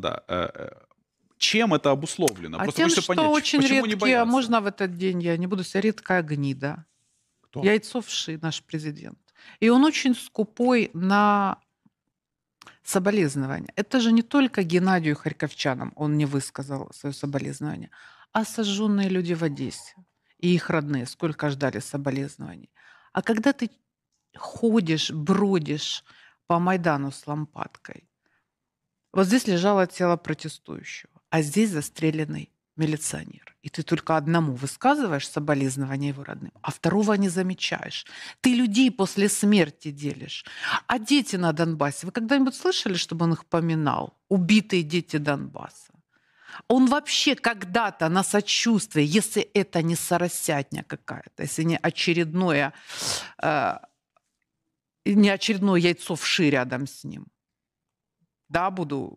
Да. Э, э, чем это обусловлено? А Просто тем, что понять, очень редкие, а можно в этот день, я не буду себя, редкая гнида. Кто? Яйцовший наш президент. И он очень скупой на соболезнования. Это же не только Геннадию Харьковчанам он не высказал свое соболезнование, а сожженные люди в Одессе и их родные, сколько ждали соболезнований. А когда ты ходишь, бродишь по Майдану с лампадкой, вот здесь лежало тело протестующего, а здесь застреленный милиционер. И ты только одному высказываешь соболезнования его родным, а второго не замечаешь. Ты людей после смерти делишь. А дети на Донбассе, вы когда-нибудь слышали, чтобы он их поминал? Убитые дети Донбасса. Он вообще когда-то на сочувствие, если это не соросятня какая-то, если не очередное, э, не очередное яйцо в ши рядом с ним – da budu